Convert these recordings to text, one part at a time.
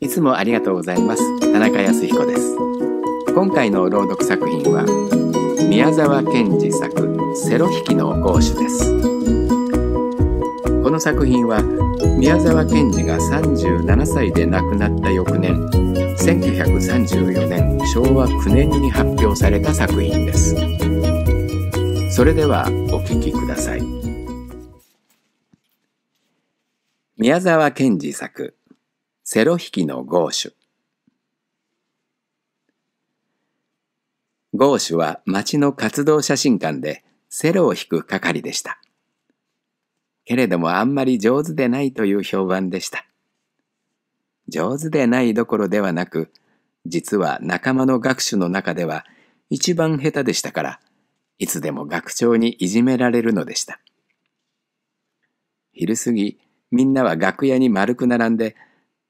いつもありがとうございます。田中康彦です。今回の朗読作品は、宮沢賢治作セロ引きの講師です。この作品は、宮沢賢治が37歳で亡くなった翌年、1934年昭和9年に発表された作品です。それではお聴きください。宮沢賢治作セロ引きのゴーシュ。ゴーシュは町の活動写真館でセロを引く係でした。けれどもあんまり上手でないという評判でした。上手でないどころではなく、実は仲間の学手の中では一番下手でしたから、いつでも学長にいじめられるのでした。昼過ぎ、みんなは楽屋に丸く並んで、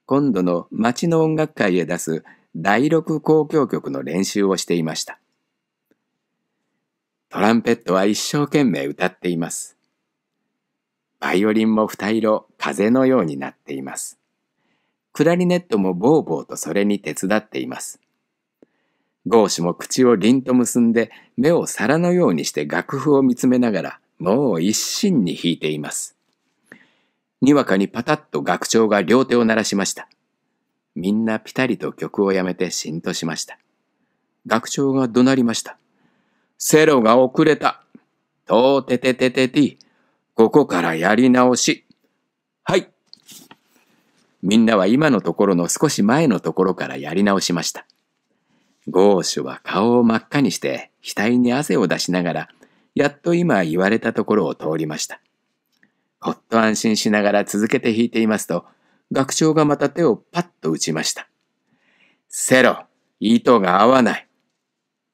今度の町の音楽会へ出す第六交響曲の練習をしていました。トランペットは一生懸命歌っています。バイオリンも二色風のようになっています。クラリネットもボーボーとそれに手伝っています。ゴーシュも口を凛と結んで目を皿のようにして楽譜を見つめながらもう一心に弾いています。にわかにパタッと学長が両手を鳴らしました。みんなピタリと曲をやめてしんとしました。学長が怒鳴りました。セロが遅れた。とーてててててィ。ここからやり直し。はい。みんなは今のところの少し前のところからやり直しました。ゴーシュは顔を真っ赤にして額に汗を出しながら、やっと今言われたところを通りました。ほっと安心しながら続けて弾いていますと、学長がまた手をパッと打ちました。セロ、糸が合わない。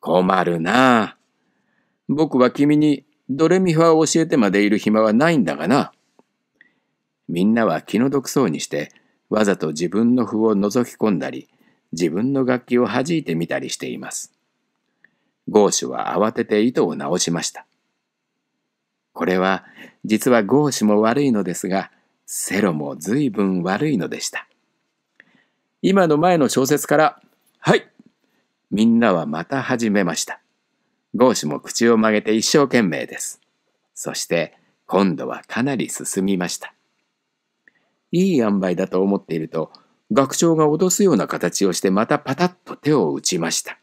困るなあ。僕は君にドレミファを教えてまでいる暇はないんだがな。みんなは気の毒そうにして、わざと自分の符を覗き込んだり、自分の楽器を弾いてみたりしています。ゴーシュは慌てて糸を直しました。これは実は合子も悪いのですがセロも随分悪いのでした今の前の小説から「はいみんなはまた始めました」合子も口を曲げて一生懸命ですそして今度はかなり進みましたいい塩梅だと思っていると学長が脅すような形をしてまたパタッと手を打ちました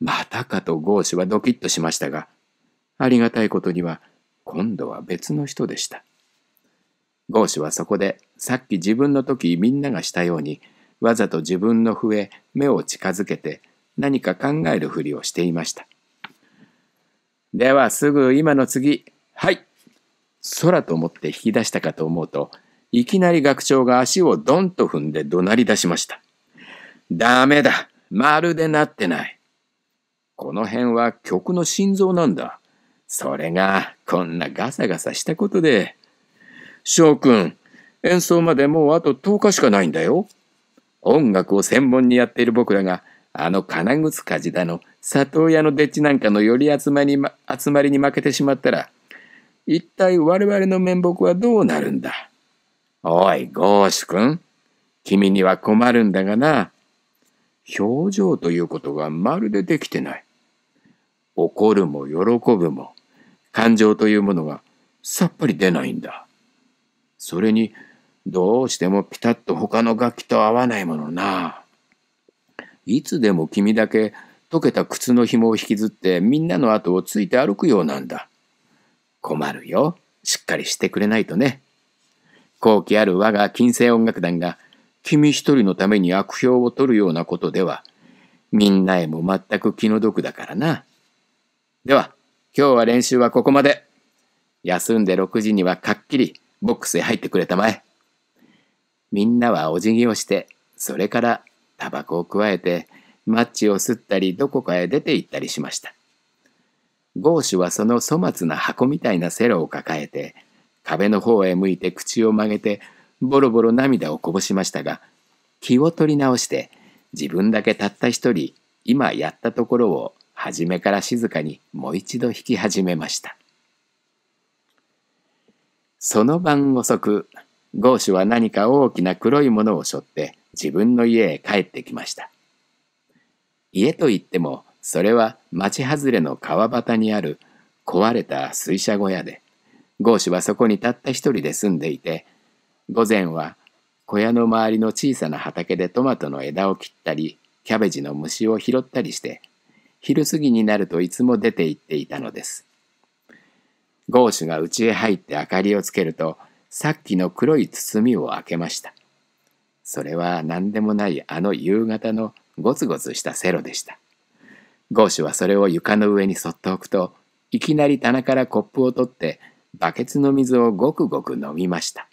またかと合子はドキッとしましたがありがたいことには今度は別の人でした。ゴーシュはそこでさっき自分の時みんながしたようにわざと自分の笛目を近づけて何か考えるふりをしていました。ではすぐ今の次、はい、空と思って引き出したかと思うと、いきなり学長が足をドンと踏んで怒鳴り出しました。ダメだまるでなってないこの辺は曲の心臓なんだ。それがこんなガサガサしたことで。翔くん、演奏までもうあと10日しかないんだよ。音楽を専門にやっている僕らが、あの金靴かじだの、里親のデッチなんかのより集まりま集まりに負けてしまったら、一体我々の面目はどうなるんだおい、ゴーシュ君。君には困るんだがな。表情ということがまるでできてない。怒るも喜ぶも、感情というものがさっぱり出ないんだ。それに、どうしてもピタッと他の楽器と合わないものな。いつでも君だけ溶けた靴の紐を引きずってみんなの後をついて歩くようなんだ。困るよ。しっかりしてくれないとね。好機ある我が金星音楽団が君一人のために悪評を取るようなことでは、みんなへも全く気の毒だからな。では。今日は練習はここまで。休んで6時にはかっきりボックスへ入ってくれたまえ。みんなはお辞儀をして、それからタバコをくわえて、マッチを吸ったり、どこかへ出て行ったりしました。ゴーシュはその粗末な箱みたいなセロを抱えて、壁の方へ向いて口を曲げて、ボロボロ涙をこぼしましたが、気を取り直して、自分だけたった一人、今やったところを初めから静かにもう一度弾き始めました。その晩遅く、ゴーシュは何か大きな黒いものを背負って自分の家へ帰ってきました。家といっても、それは町外れの川端にある壊れた水車小屋で、ゴーシュはそこにたった一人で住んでいて、午前は小屋の周りの小さな畑でトマトの枝を切ったり、キャベジの虫を拾ったりして昼過ぎになるといつも出て行っていたのです。ゴーシュが家へ入って明かりをつけると、さっきの黒い包みを開けました。それは何でもないあの夕方のゴツゴツしたセロでした。ゴーシュはそれを床の上にそっと置くと、いきなり棚からコップを取って、バケツの水をごくごく飲みました。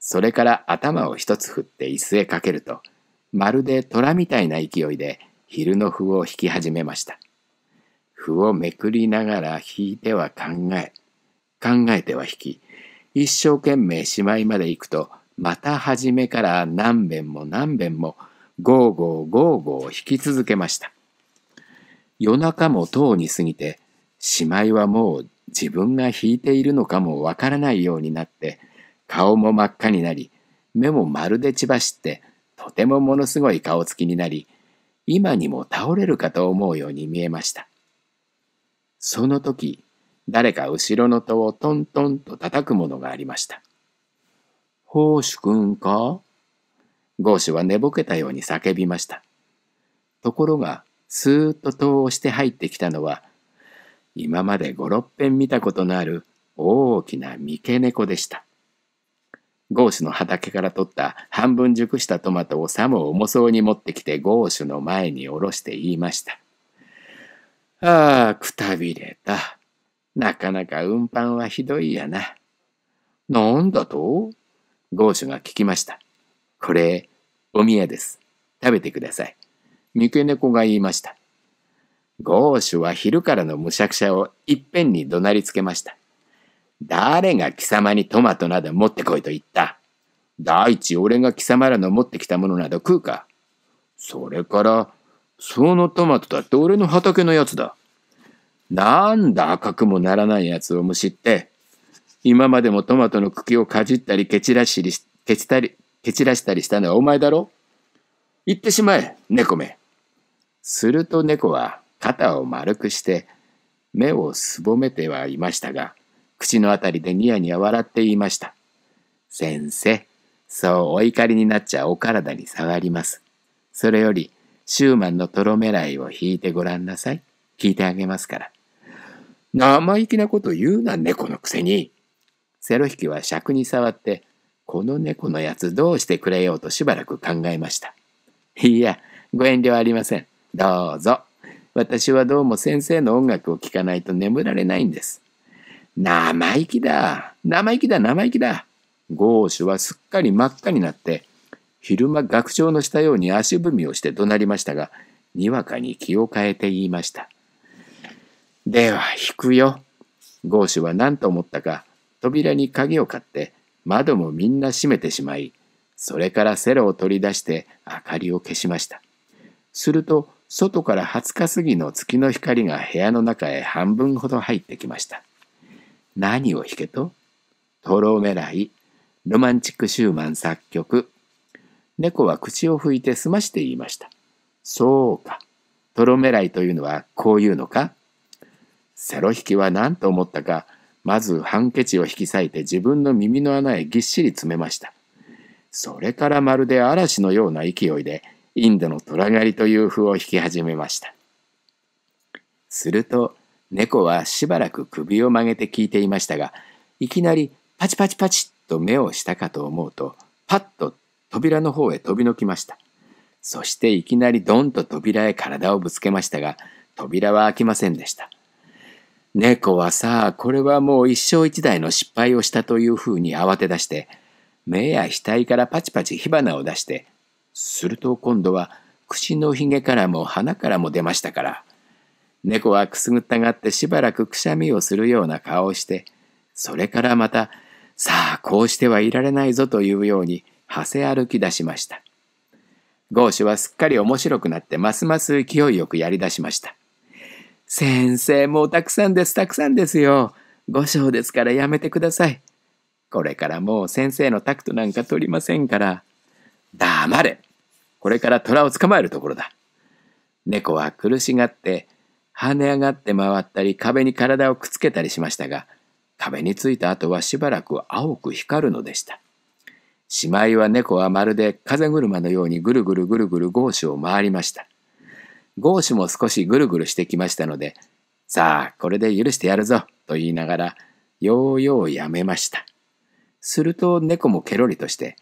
それから頭を一つ振って椅子へかけると、まるで虎みたいな勢いで昼の歩を引き始めました。歩をめくりながら引いては考え、考えては引き、一生懸命しまいまで行くと、また初めから何遍も何遍も、ゴーゴーゴーゴー引き続けました。夜中もとうに過ぎて、しまいはもう自分が引いているのかもわからないようになって、顔も真っ赤になり、目もまるで血走って、とてもものすごい顔つきになり、今にも倒れるかと思うように見えました。その時、誰か後ろの戸をトントンと叩くものがありました。宝珠くんかゴーは寝ぼけたように叫びました。ところが、スーッと戸を押して入ってきたのは、今まで五六遍見たことのある大きな三毛猫でした。ゴーシュの畑から取った半分熟したトマトをさも重そうに持ってきてゴーシュの前におろして言いました。ああ、くたびれた。なかなか運搬はひどいやな。なんだとゴーシュが聞きました。これ、お宮です。食べてください。三毛猫が言いました。ゴーシュは昼からのむしゃくしゃをいっぺんに怒鳴りつけました。誰が貴様にトマトなど持ってこいと言った。第一、俺が貴様らの持ってきたものなど食うか。それから、そのトマトだって俺の畑のやつだ。なんだ赤くもならないやつをむしって、今までもトマトの茎をかじったり蹴散らしり、蹴散り、蹴散らしたりしたのはお前だろ言ってしまえ、猫め。すると猫は肩を丸くして、目をすぼめてはいましたが、口のあたりでニヤニヤ笑って言いました。先生、そうお怒りになっちゃお体に障ります。それより、シューマンのとろめらいを弾いてごらんなさい。聞いてあげますから。生意気なこと言うな、猫のくせに。セロヒきは尺に触って、この猫のやつどうしてくれようとしばらく考えました。いや、ご遠慮ありません。どうぞ。私はどうも先生の音楽を聴かないと眠られないんです。生意気だ生意気だ生意気だゴーシュはすっかり真っ赤になって昼間学長のしたように足踏みをして怒鳴りましたがにわかに気を変えて言いました「では引くよ」ゴーシュは何と思ったか扉に鍵を買って窓もみんな閉めてしまいそれからセロを取り出して明かりを消しましたすると外から20日過ぎの月の光が部屋の中へ半分ほど入ってきました何を弾けととろめらいロマンチック・シューマン作曲猫は口を拭いて済まして言いましたそうかとろめらいというのはこういうのかセロ弾きは何と思ったかまずハンケチを引き裂いて自分の耳の穴へぎっしり詰めましたそれからまるで嵐のような勢いでインドの虎狩りという符を弾き始めましたすると猫はしばらく首を曲げて聞いていましたが、いきなりパチパチパチと目をしたかと思うと、パッと扉の方へ飛びのきました。そしていきなりドンと扉へ体をぶつけましたが、扉は開きませんでした。猫はさあ、これはもう一生一代の失敗をしたというふうに慌て出して、目や額からパチパチ火花を出して、すると今度は口のひげからも鼻からも出ましたから、猫はくすぐったがってしばらくくしゃみをするような顔をして、それからまた、さあ、こうしてはいられないぞというように、はせ歩き出しました。ゴーシュはすっかり面白くなって、ますます勢いよくやり出しました。先生、もうたくさんです、たくさんですよ。五章ですからやめてください。これからもう先生のタクトなんか取りませんから。黙れこれから虎を捕まえるところだ。猫は苦しがって跳ね上がって回ったり壁に体をくっつけたりしましたが、壁についた後はしばらく青く光るのでした。しまいは猫はまるで風車のようにぐるぐるぐるぐるゴーシュを回りました。ゴーシュも少しぐるぐるしてきましたので、さあ、これで許してやるぞ、と言いながら、ようようやめました。すると猫もケロリとして、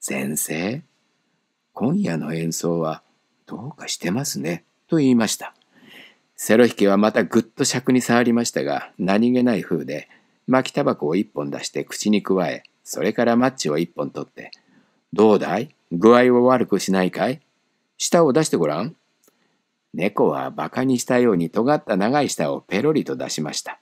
先生、今夜の演奏はどうかしてますね、と言いました。セロヒきはまたぐっと尺に触りましたが、何気ない風で、巻きタバコを一本出して口にくわえ、それからマッチを一本取って、どうだい具合を悪くしないかい舌を出してごらん。猫は馬鹿にしたように尖った長い舌をペロリと出しました。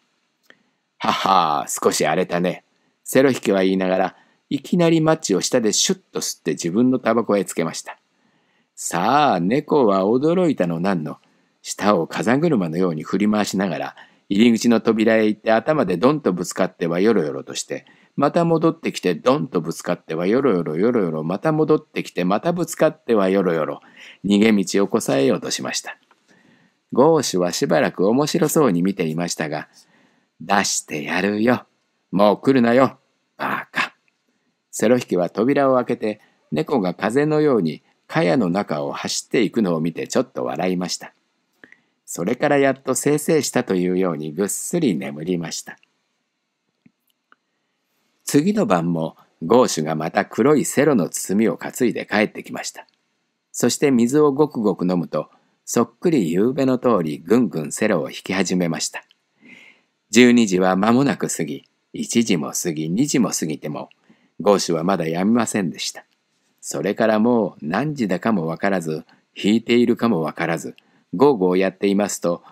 はは少し荒れたね。セロヒきは言いながら、いきなりマッチを舌でシュッと吸って自分のタバコへつけました。さあ、猫は驚いたの何の。舌を風車のように振り回しながら、入り口の扉へ行って頭でドンとぶつかってはよろよろとして、また戻ってきてドンとぶつかってはよろよろよろよろ、また戻ってきてまたぶつかってはよろよろ、逃げ道をこさえようとしました。ゴーシュはしばらく面白そうに見ていましたが、出してやるよ。もう来るなよ。バカ。セロヒきは扉を開けて、猫が風のように蚊帳の中を走っていくのを見てちょっと笑いました。それからやっとせいせいしたというようにぐっすり眠りました。次の晩もゴーシュがまた黒いセロの包みを担いで帰ってきました。そして水をごくごく飲むと、そっくり夕べの通りぐんぐんセロを引き始めました。12時は間もなく過ぎ、1時も過ぎ、2時も過ぎても、ゴーシュはまだやみませんでした。それからもう何時だかもわからず、引いているかもわからず、豪語をやっていますと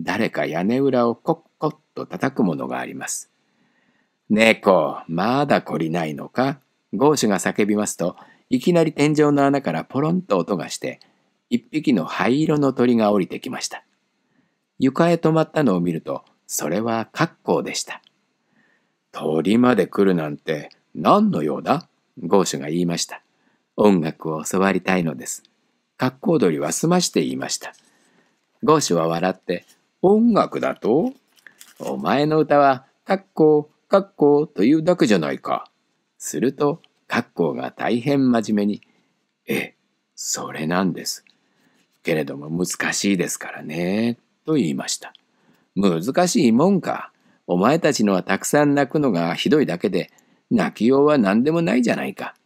誰か屋根裏をコッコッと叩くものがあります。猫、まだ懲りないのかゴーシュが叫びますといきなり天井の穴からポロンと音がして一匹の灰色の鳥が降りてきました。床へ止まったのを見るとそれは格好でした。鳥まで来るなんて何の用だゴーシュが言いました。音楽を教わりたいのです。格好鳥は済まして言いました。ゴーシュは笑って、音楽だとお前の歌は、カッコー、カッコーというだけじゃないか。すると、カッコーが大変真面目に、えそれなんです。けれども難しいですからね、と言いました。難しいもんか。お前たちのはたくさん泣くのがひどいだけで、泣きようは何でもないじゃないか。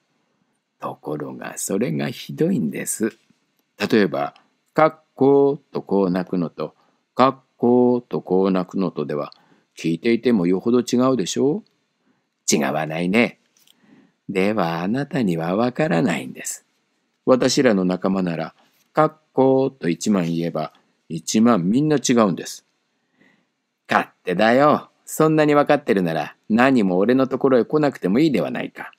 ところがそれがひどいんです。例えば、カッこうとこう泣くのと、かっこうとこう泣くのとでは、聞いていてもよほど違うでしょう違わないね。ではあなたにはわからないんです。私らの仲間なら、かっこと一万言えば、一万みんな違うんです。勝手だよ。そんなにわかってるなら、何も俺のところへ来なくてもいいではないか。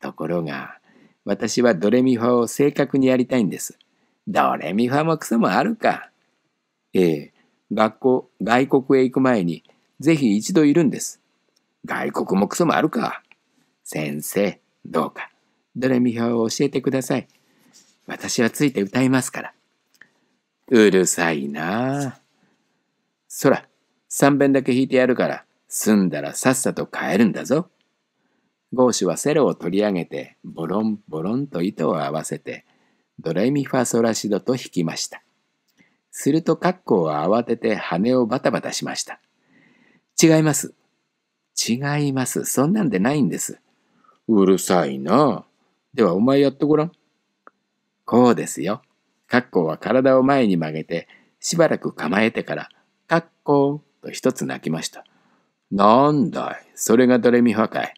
ところが、私はドレミファを正確にやりたいんです。どれミファもクソもあるか。ええ学校、外国へ行く前に、ぜひ一度いるんです。外国もクソもあるか。先生、どうか、どれミファを教えてください。私はついて歌いますから。うるさいなあ。そら、三弁だけ弾いてやるから、済んだらさっさと帰るんだぞ。ゴーシュはセロを取り上げて、ボロンボロンと糸を合わせて、ドレミファソラシドと弾きました。するとカッコは慌てて羽をバタバタしました。違います。違います。そんなんでないんです。うるさいな。ではお前やってごらん。こうですよ。カッコは体を前に曲げて、しばらく構えてから、カッコと一つ泣きました。なんだい、それがドレミファかい。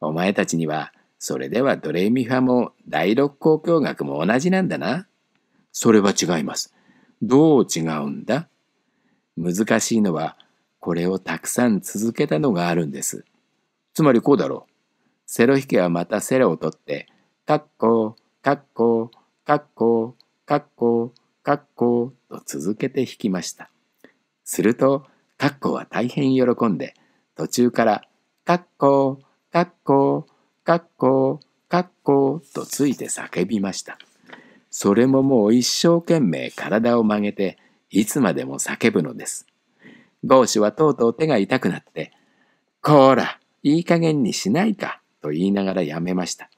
お前たちにはそれではドレミファも第六交響楽も同じなんだな。それは違います。どう違うんだ難しいのはこれをたくさん続けたのがあるんです。つまりこうだろう。セロ弾きはまたセロを取って、カッコー、カッコー、カッコー、カッコー、カッコーと続けて弾きました。すると、カッコは大変喜んで、途中から、カッコー、カッコー、かっこ、かっこ、とついて叫びました。それももう一生懸命体を曲げて、いつまでも叫ぶのです。ゴーシュはとうとう手が痛くなって、こら、いい加減にしないか、と言いながらやめました。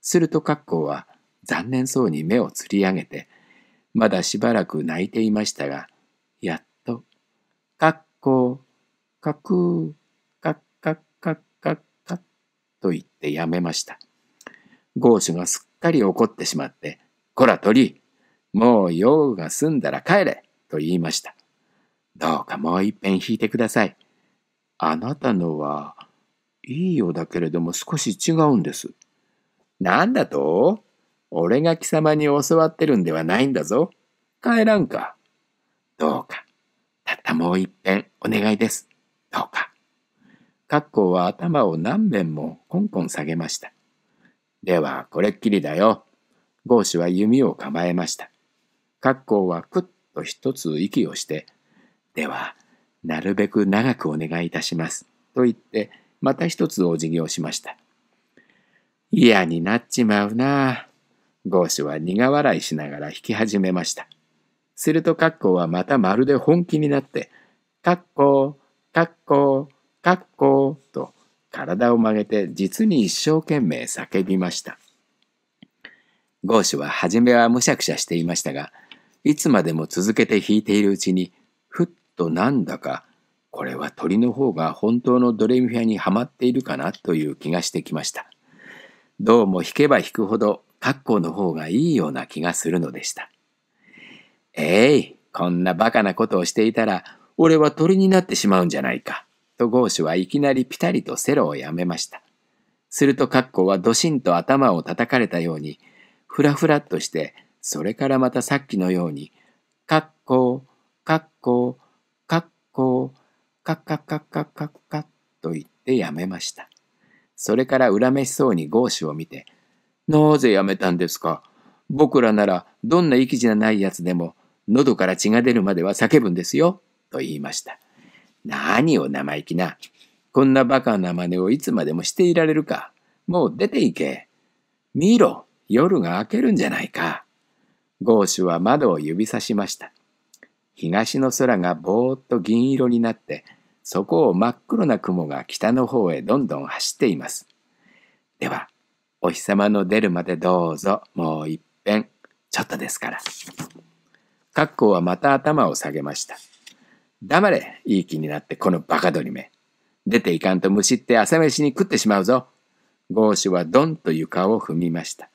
するとカッコは残念そうに目をつり上げて、まだしばらく泣いていましたが、やっと、カッコ、カクー、と言ってやめました。ゴーシュがすっかり怒ってしまって、こら鳥、もう用が済んだら帰れと言いました。どうかもう一遍弾いてください。あなたのは、いいようだけれども少し違うんです。なんだと俺が貴様に教わってるんではないんだぞ。帰らんか。どうか。たったもう一遍お願いです。どうか。カッコは頭を何面もコンコン下げました。では、これっきりだよ。ゴーシュは弓を構えました。カッコはクッと一つ息をして、では、なるべく長くお願いいたします。と言って、また一つお辞儀をしました。嫌になっちまうなゴーシュは苦笑いしながら弾き始めました。するとカッコはまたまるで本気になって、カッコー、カッコー、かっこーと体を曲げて実に一生懸命叫びました。ゴーシュは初めはむしゃくしゃしていましたが、いつまでも続けて弾いているうちに、ふっとなんだか、これは鳥の方が本当のドレミファにはまっているかなという気がしてきました。どうも弾けば弾くほど、格好の方がいいような気がするのでした。えい、こんなバカなことをしていたら、俺は鳥になってしまうんじゃないか。とゴーシュはいきなりピタリとセロをやめました。するとカッコはドシンと頭を叩かれたように、ふらふらっとして、それからまたさっきのように、カッコー、カッコー、カッコー、カッカッカッカッカッカッと言ってやめました。それから恨めしそうにゴーシュを見て、なぜやめたんですか僕らならどんな意気地のないやつでも、喉から血が出るまでは叫ぶんですよ、と言いました。何を生意気な。こんなバカな真似をいつまでもしていられるか。もう出て行け。見ろ。夜が明けるんじゃないか。ゴーは窓を指さしました。東の空がぼーっと銀色になって、そこを真っ黒な雲が北の方へどんどん走っています。では、お日様の出るまでどうぞ、もういっぺん、ちょっとですから。カッコはまた頭を下げました。黙れ、いい気になってこのバカリめ。出ていかんと虫って朝飯に食ってしまうぞ。ゴーシュはドンと床を踏みました。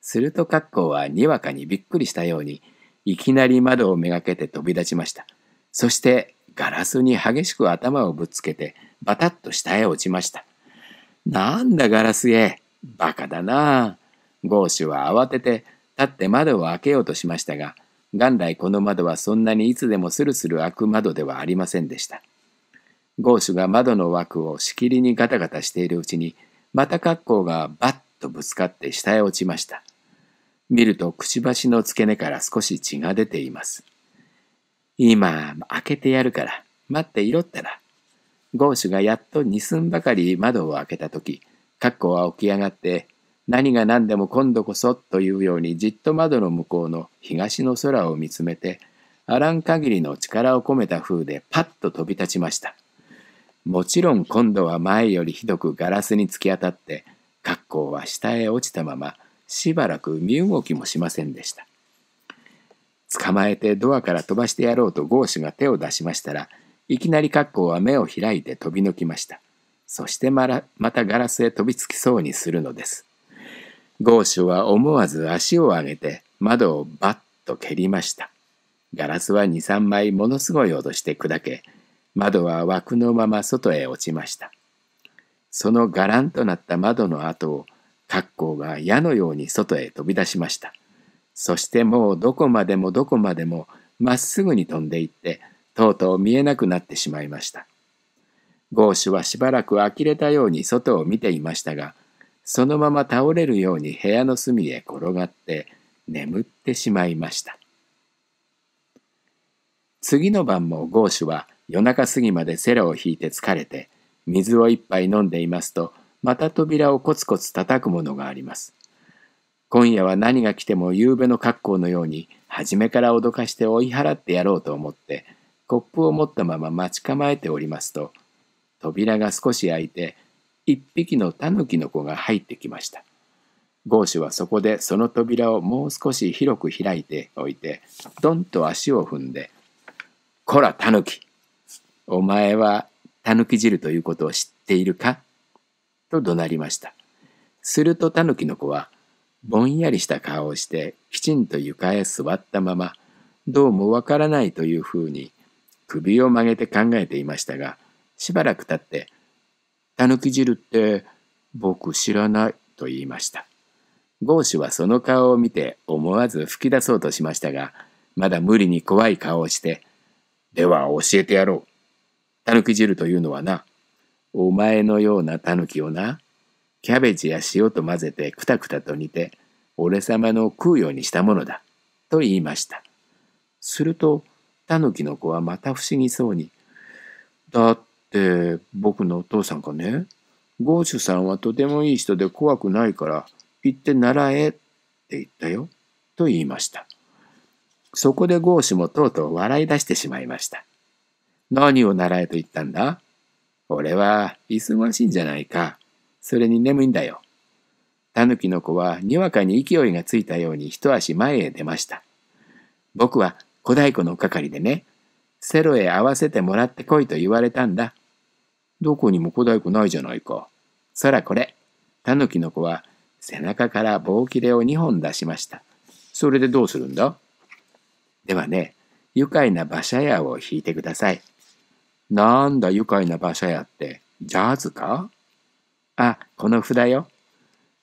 すると格好はにわかにびっくりしたように、いきなり窓をめがけて飛び立ちました。そしてガラスに激しく頭をぶつけて、バタッと下へ落ちました。なんだガラスへ、バカだなあ。ゴーシュは慌てて立って窓を開けようとしましたが、元来この窓はそんなにいつでもスルスル開く窓ではありませんでした。ゴーシュが窓の枠をしきりにガタガタしているうちに、また格好がバッとぶつかって下へ落ちました。見るとくちばしの付け根から少し血が出ています。今、開けてやるから、待っていろったら。ゴーシュがやっと二寸ばかり窓を開けたとき、カッコは起き上がって何が何でも今度こそというようにじっと窓の向こうの東の空を見つめてあらん限りの力を込めた風でパッと飛び立ちましたもちろん今度は前よりひどくガラスに突き当たって格好は下へ落ちたまましばらく身動きもしませんでした捕まえてドアから飛ばしてやろうとゴーシュが手を出しましたらいきなり格好は目を開いて飛び抜きましたそしてままたガラスへ飛びつきそうにするのですゴーシュは思わず足を上げて窓をバッと蹴りました。ガラスは2、3枚ものすごい音して砕け、窓は枠のまま外へ落ちました。そのガランとなった窓の跡を、格好が矢のように外へ飛び出しました。そしてもうどこまでもどこまでもまっすぐに飛んでいって、とうとう見えなくなってしまいました。ゴーシュはしばらく呆れたように外を見ていましたが、そのまま倒れるように部屋の隅へ転がって眠ってしまいました次の晩もゴーシュは夜中過ぎまでセラを引いて疲れて水を一杯飲んでいますとまた扉をコツコツ叩くものがあります今夜は何が来ても夕べの格好のように初めから脅かして追い払ってやろうと思ってコップを持ったまま待ち構えておりますと扉が少し開いて一匹のタヌキの子が入ってきました。ゴーシュはそこでその扉をもう少し広く開いておいて、ドンと足を踏んで、こら、タヌキお前はタヌキ汁ということを知っているかと怒鳴りました。するとタヌキの子は、ぼんやりした顔をして、きちんと床へ座ったまま、どうもわからないというふうに、首を曲げて考えていましたが、しばらく経って、たぬき汁って僕知らないと言いました。ゴーシュはその顔を見て思わず吹き出そうとしましたが、まだ無理に怖い顔をして、では教えてやろう。たぬき汁というのはな、お前のようなたぬきをな、キャベジや塩と混ぜてくたくたと煮て、俺様の食うようにしたものだ、と言いました。すると、たぬきの子はまた不思議そうに、だっで、僕のお父さんがね、ゴーシュさんはとてもいい人で怖くないから行って習えって言ったよと言いました。そこでゴーシュもとうとう笑い出してしまいました。何を習えと言ったんだ俺は忙しいんじゃないか。それに眠いんだよ。タヌキの子はにわかに勢いがついたように一足前へ出ました。僕は小太鼓の係でね、セロへ合わせてもらってこいと言われたんだ。どこにも小太鼓ないじゃないか。そらこれ。タヌキの子は背中から棒切れを2本出しました。それでどうするんだではね、愉快な馬車屋を弾いてください。なんだ愉快な馬車屋って、ジャズかあ、この札よ。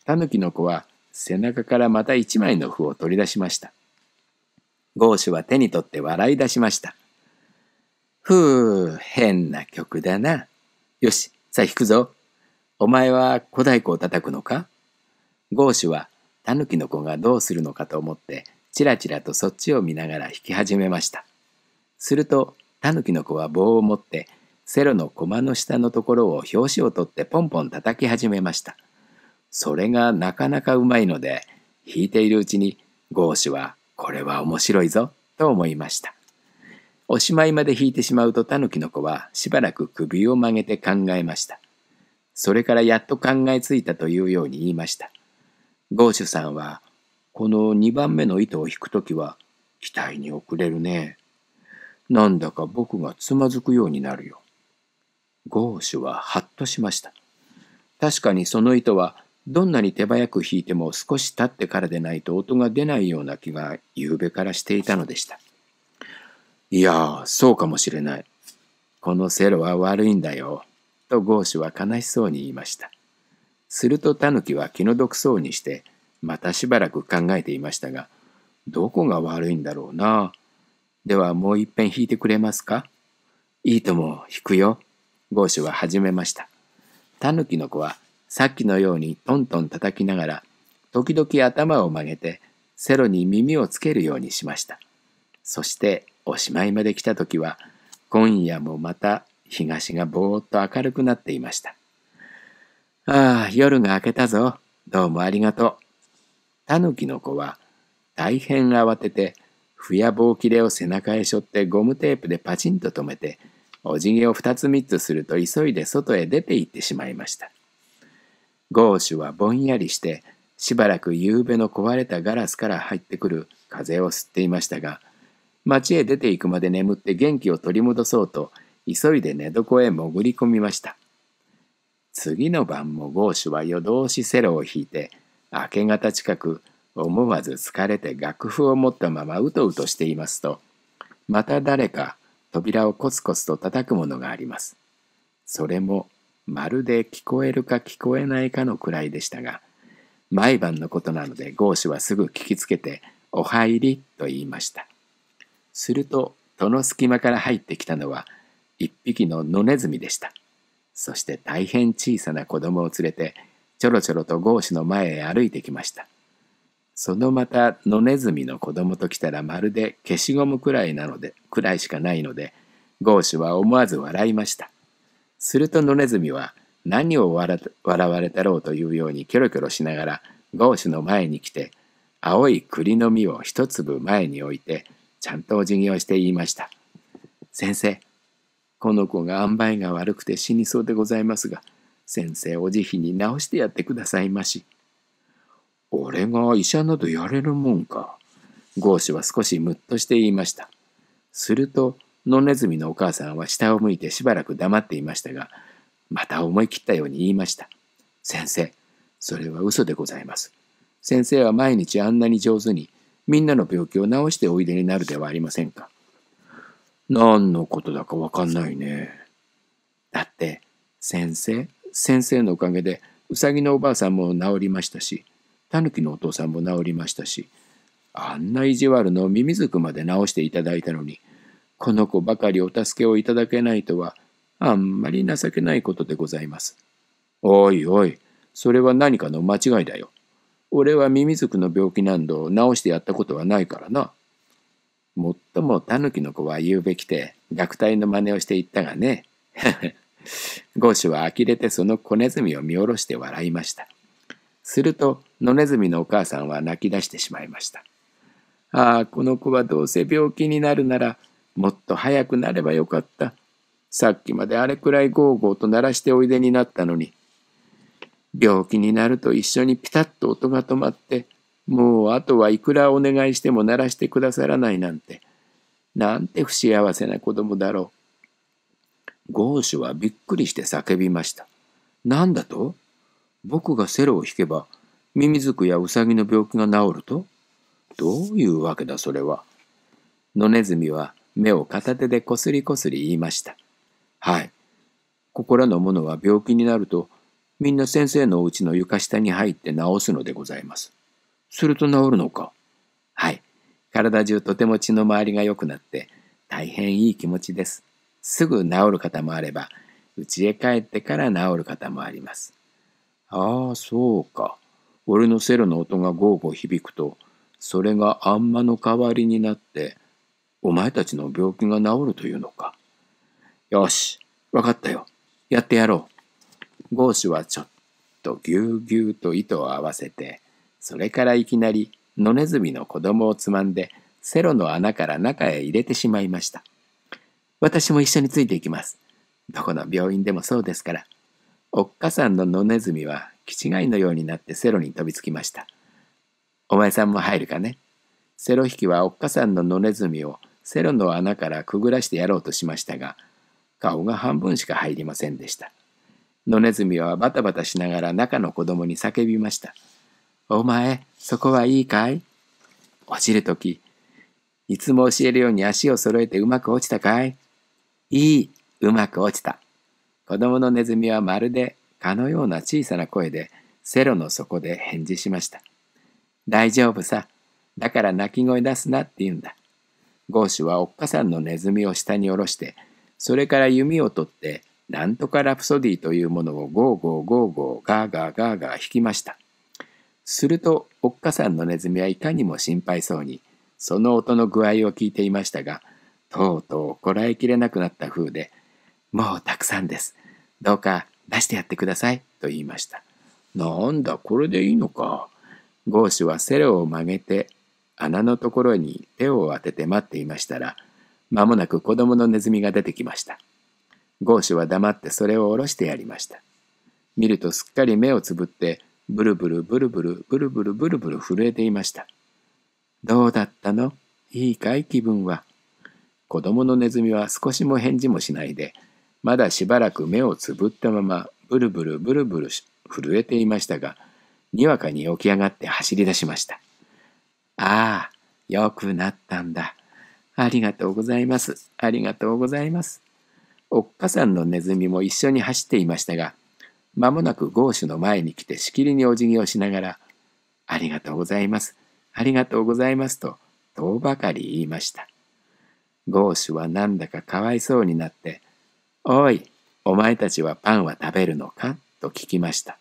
タヌキの子は背中からまた1枚の符を取り出しました。ゴーシュは手に取って笑い出しました。ふう、変な曲だな。よし、さあ引くぞ。お前は小太鼓を叩くのかゴーシュはタヌキの子がどうするのかと思ってチラチラとそっちを見ながら弾き始めました。するとタヌキの子は棒を持ってセロの駒の下のところを表紙を取ってポンポン叩き始めました。それがなかなかうまいので弾いているうちにゴーシュはこれは面白いぞと思いました。おしまいまで引いてしまうとタヌキの子はしばらく首を曲げて考えました。それからやっと考えついたというように言いました。ゴーシュさんは、この2番目の糸を引くときは、期待に遅れるね。なんだか僕がつまずくようになるよ。ゴーシュはハッとしました。確かにその糸は、どんなに手早く引いても少し経ってからでないと音が出ないような気が夕べからしていたのでした。いやそうかもしれない。このセロは悪いんだよ。とゴーシュは悲しそうに言いました。するとタヌキは気の毒そうにして、またしばらく考えていましたが、どこが悪いんだろうな。ではもういっぺん弾いてくれますかいいとも、弾くよ。ゴーシュは始めました。タヌキの子はさっきのようにトントン叩きながら、時々頭を曲げて、セロに耳をつけるようにしました。そして、おしまいまで来た時は今夜もまた東がぼーっと明るくなっていました。ああ、夜が明けたぞ。どうもありがとう。タヌキの子は大変慌てて、ふやぼうきれを背中へ背負ってゴムテープでパチンと止めて、お辞儀を二つ三つすると急いで外へ出て行ってしまいました。ゴーシュはぼんやりして、しばらく夕べの壊れたガラスから入ってくる風を吸っていましたが、町へ出て行くまで眠って元気を取り戻そうと急いで寝床へ潜り込みました次の晩もゴーシュは夜通しセロを引いて明け方近く思わず疲れて楽譜を持ったままうとうとしていますとまた誰か扉をコツコツと叩くものがありますそれもまるで聞こえるか聞こえないかのくらいでしたが毎晩のことなのでゴーシュはすぐ聞きつけて「お入り」と言いましたすると戸の隙間から入ってきたのは一匹の野ネズミでしたそして大変小さな子供を連れてちょろちょろと豪子の前へ歩いてきましたそのまた野ネズミの子供と来たらまるで消しゴムくらいなのでくらいしかないので豪子は思わず笑いましたすると野ネズミは何を笑われたろうというようにキョロキョロしながら豪子の前に来て青い栗の実を一粒前に置いてちゃんとお辞儀をして言いました。先生、この子が塩梅が悪くて死にそうでございますが、先生お慈悲に直してやってくださいまし。俺が医者などやれるもんか。ゴーシュは少しムッとして言いました。すると、野ネズミのお母さんは下を向いてしばらく黙っていましたが、また思い切ったように言いました。先生、それは嘘でございます。先生は毎日あんなに上手にみんなの病気を治しておいでになるではありませんか。何のことだかわかんないね。だって、先生、先生のおかげで、うさぎのおばあさんも治りましたし、たぬきのお父さんも治りましたし、あんな意地悪のミミズクまで治していただいたのに、この子ばかりお助けをいただけないとは、あんまり情けないことでございます。おいおい、それは何かの間違いだよ。俺はミミズクの病気なんを治してやったことはないからな。もっともタヌキの子は言うべきて、虐待の真似をしていったがね。ゴーシュは呆れてその子ネズミを見下ろして笑いました。すると、野ネズミのお母さんは泣き出してしまいました。ああ、この子はどうせ病気になるなら、もっと早くなればよかった。さっきまであれくらいゴーゴーと鳴らしておいでになったのに。病気になると一緒にピタッと音が止まって、もうあとはいくらお願いしても鳴らしてくださらないなんて、なんて不幸せな子供だろう。ゴーシュはびっくりして叫びました。なんだと僕がセロを弾けば、ミミズクやウサギの病気が治るとどういうわけだそれは。野ネズミは目を片手でこすりこすり言いました。はい。ここらのものは病気になるとみんな先生のお家の床下に入って治すのでございます。すると治るのかはい。体中とても血の回りが良くなって大変いい気持ちです。すぐ治る方もあれば、家へ帰ってから治る方もあります。ああ、そうか。俺のセロの音がゴーゴー響くと、それがあんまの代わりになって、お前たちの病気が治るというのか。よし、わかったよ。やってやろう。ゴーシュはちょっとぎゅうぎゅうと糸を合わせて、それからいきなり野ネズミの子供をつまんで、セロの穴から中へ入れてしまいました。私も一緒についていきます。どこの病院でもそうですから。おっかさんの野ネズミは、気違いのようになってセロに飛びつきました。お前さんも入るかねセロ引きはおっかさんの野ネズミをセロの穴からくぐらしてやろうとしましたが、顔が半分しか入りませんでした。野ネズミはバタバタしながら中の子供に叫びました。お前、そこはいいかい落ちるとき、いつも教えるように足を揃えてうまく落ちたかいいい、うまく落ちた。子供のネズミはまるで蚊のような小さな声で、セロの底で返事しました。大丈夫さ。だから泣き声出すなって言うんだ。ゴーシュはおっかさんのネズミを下に下ろして、それから弓を取ってなんとかラプソディというものをゴーゴーゴーゴーガーガーガーガー弾きました。すると、おっかさんのネズミはいかにも心配そうに、その音の具合を聞いていましたが、とうとうこらえきれなくなった風で、もうたくさんです。どうか出してやってください。と言いました。なんだ、これでいいのか。ゴーシュはセロを曲げて、穴のところに手を当てて待っていましたら、まもなく子供のネズミが出てきました。ゴーシュは黙ってそれを下ろしてやりました。見るとすっかり目をつぶって、ブルブルブルブルブルブルブルブル震えていました。どうだったのいいかい気分は。子供のネズミは少しも返事もしないで、まだしばらく目をつぶったまま、ブルブルブルブル震えていましたが、にわかに起き上がって走り出しました。ああ、よくなったんだ。ありがとうございます。ありがとうございます。おっかさんのネズミも一緒に走っていましたが間もなくゴーシュの前に来てしきりにお辞儀をしながら「ありがとうございますありがとうございます」ととばかり言いましたゴーシュはなんだかかわいそうになって「おいお前たちはパンは食べるのか?」と聞きました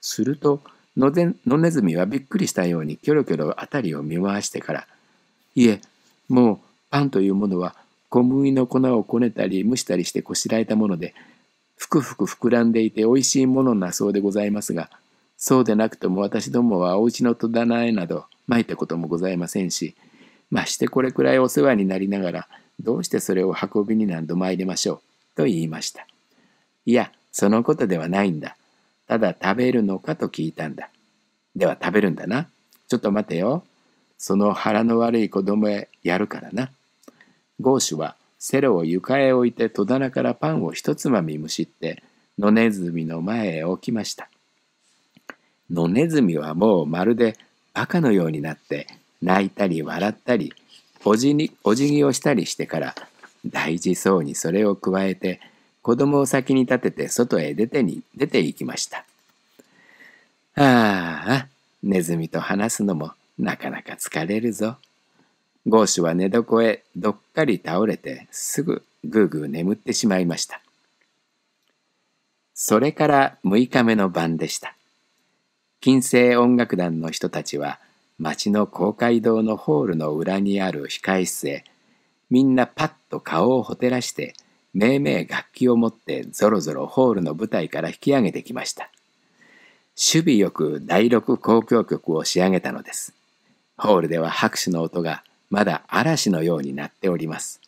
すると野ネズミはびっくりしたようにキョロキョロ辺りを見回してから「いえもうパンというものは小麦の粉をこねたり蒸したりしてこしらえたものでふくふく膨らんでいておいしいものなそうでございますがそうでなくとも私どもはお家の戸棚へなどまいたこともございませんしましてこれくらいお世話になりながらどうしてそれを運びに何度参りましょうと言いましたいやそのことではないんだただ食べるのかと聞いたんだでは食べるんだなちょっと待てよその腹の悪い子供へやるからなゴーシュはセロを床へ置いて戸棚からパンをひとつまみむしって、野ネズミの前へ置きました。野ネズミはもうまるでバカのようになって、泣いたり笑ったり、おじにお辞儀をしたりしてから、大事そうにそれをくわえて、子供を先に立てて外へ出てに出て行きました。ああ、ネズミと話すのもなかなか疲れるぞ。ゴーシュは寝床へどっかり倒れてすぐぐうぐう眠ってしまいました。それから6日目の晩でした。金星音楽団の人たちは町の公会堂のホールの裏にある控室へみんなパッと顔をほてらしてめいめい楽器を持ってぞろぞろホールの舞台から引き上げてきました。守備よく第6交響曲を仕上げたのです。ホールでは拍手の音がまだ嵐のようになっております。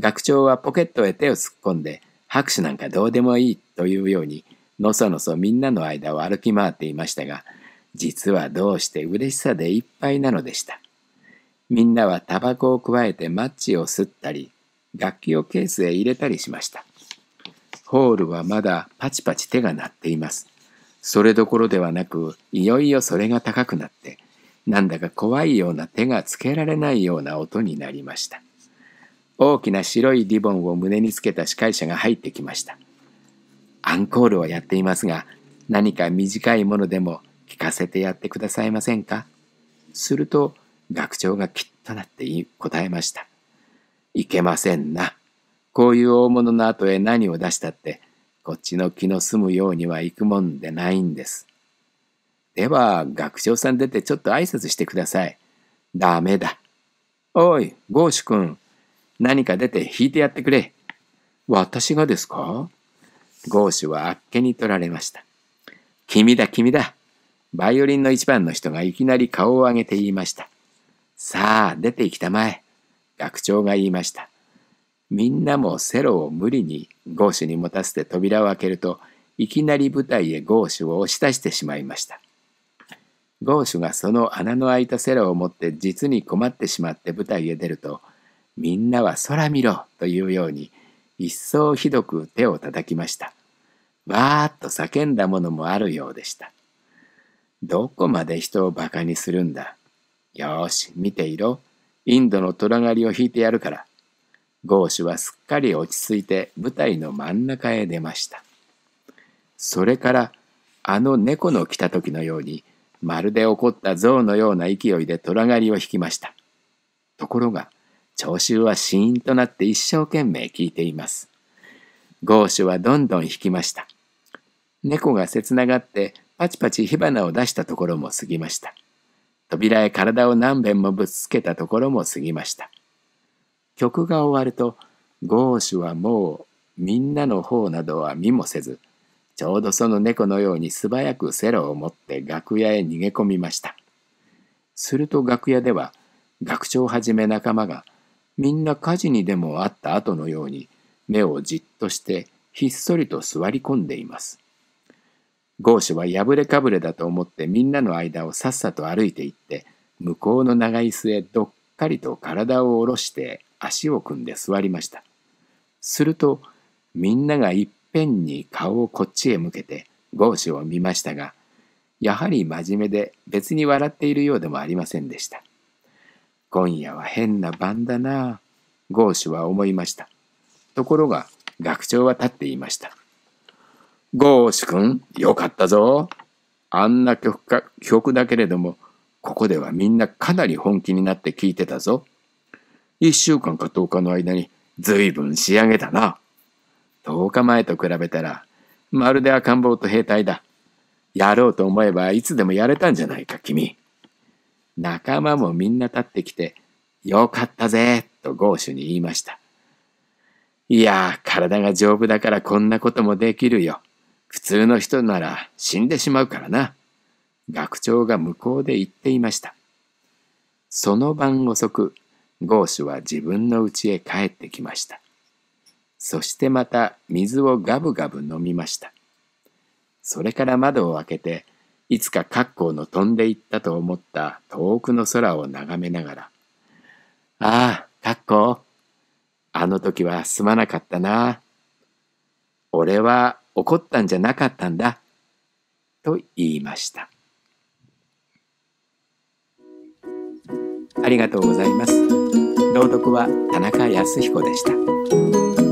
学長はポケットへ手を突っ込んで、拍手なんかどうでもいいというように、のそのそみんなの間を歩き回っていましたが、実はどうして嬉しさでいっぱいなのでした。みんなはタバコをくわえてマッチを吸ったり、楽器をケースへ入れたりしました。ホールはまだパチパチ手が鳴っています。それどころではなく、いよいよそれが高くなって、なんだか怖いような手がつけられないような音になりました大きな白いリボンを胸につけた司会者が入ってきましたアンコールをやっていますが何か短いものでも聞かせてやってくださいませんかすると学長がきっとなって答えましたいけませんなこういう大物の後へ何を出したってこっちの気の済むようにはいくもんでないんですでは、学長さん出てちょっと挨拶してください。ダメだ。おい、ゴーシュ君。何か出て引いてやってくれ。私がですかゴーシュはあっけに取られました。君だ、君だ。バイオリンの一番の人がいきなり顔を上げて言いました。さあ、出てきたまえ。学長が言いました。みんなもセロを無理にゴーシュに持たせて扉を開けると、いきなり舞台へゴーシュを押し出してしまいました。ゴーシュがその穴の開いたセラを持って実に困ってしまって舞台へ出ると、みんなは空見ろというように、一層ひどく手を叩きました。わーっと叫んだものもあるようでした。どこまで人をバカにするんだ。よし、見ていろ。インドの虎狩りを引いてやるから。ゴーシュはすっかり落ち着いて舞台の真ん中へ出ました。それから、あの猫の来た時のように、まるで怒った象のような勢いで虎狩りを引きました。ところが、聴衆はシーンとなって一生懸命聞いています。豪手はどんどん引きました。猫が切ながってパチパチ火花を出したところも過ぎました。扉へ体を何遍もぶつけたところも過ぎました。曲が終わると、豪手はもうみんなの方などは見もせず、ちょうどその猫のように素早くセロを持って楽屋へ逃げ込みました。すると楽屋では学長はじめ仲間がみんな火事にでもあった後のように目をじっとしてひっそりと座り込んでいます。ゴーシュは破れかぶれだと思ってみんなの間をさっさと歩いていって向こうの長椅子へどっかりと体を下ろして足を組んで座りました。するとみんなが一ペンに顔をこっちへ向けて郷子を見ましたがやはり真面目で別に笑っているようでもありませんでした今夜は変な晩だなぁ郷子は思いましたところが学長は立っていました郷士君よかったぞあんな曲か曲だけれどもここではみんなかなり本気になって聞いてたぞ1週間か10日の間にずいぶん仕上げたな10日前と比べたら、まるで赤ん坊と兵隊だ。やろうと思えばいつでもやれたんじゃないか、君。仲間もみんな立ってきて、よかったぜ、とゴーシュに言いました。いや体が丈夫だからこんなこともできるよ。普通の人なら死んでしまうからな。学長が向こうで言っていました。その晩遅く、ゴーシュは自分の家へ帰ってきました。そしてまた水をガブガブ飲みました。それから窓を開けて、いつか格好の飛んでいったと思った遠くの空を眺めながら、ああ、格好、あの時はすまなかったな。俺は怒ったんじゃなかったんだ。と言いました。ありがとうございます。朗読は田中康彦でした。